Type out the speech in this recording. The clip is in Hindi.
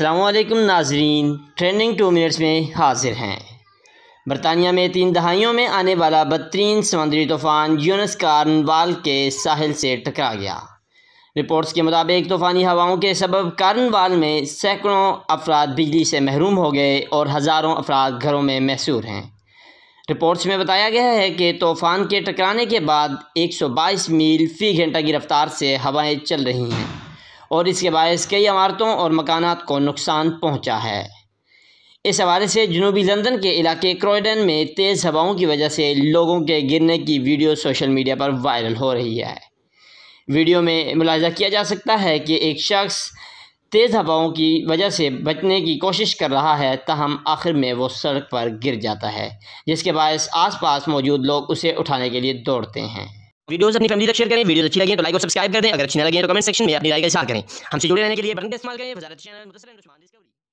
अल्लाम नाजरीन ट्रेंडिंग टू मिनट्स में हाजिर हैं बरतानिया में तीन दहाइयों में आने वाला बदतरीन समंदरी तूफ़ान यूनस कार्नवाल के साहिल से टकरा गया रिपोर्ट्स के मुताबिक तूफ़ानी हवाओं के सबब कार्नवाल में सैकड़ों अफराद बिजली से महरूम हो गए और हज़ारों अफराद घरों में मैसूर हैं रिपोर्ट्स में बताया गया है कि तूफ़ान के टकराने के बाद एक सौ बाईस मील फ़ी घंटा की रफ्तार से हवाएँ चल रही हैं और इसके बायस कई इमारतों और मकानात को नुकसान पहुँचा है इस हवाले से जनूबी लंदन के इलाके क्रोइडन में तेज़ हवाओं की वजह से लोगों के गिरने की वीडियो सोशल मीडिया पर वायरल हो रही है वीडियो में मुलाजा किया जा सकता है कि एक शख्स तेज़ हवाओं की वजह से बचने की कोशिश कर रहा है तहम आखिर में वो सड़क पर गिर जाता है जिसके बायस आस पास मौजूद लोग उसे उठाने के लिए दौड़ते हैं वीडियोस अपनी फैमिली तक शेयर करें वीडियो अच्छी लगे तो लाइक और सब्सक्राइब करें अगर अच्छी लगे तो कमेंट सेक्शन में अपनी राय का इशार करें हमसे जुड़े रहने के लिए बटन इस्तेमाल करें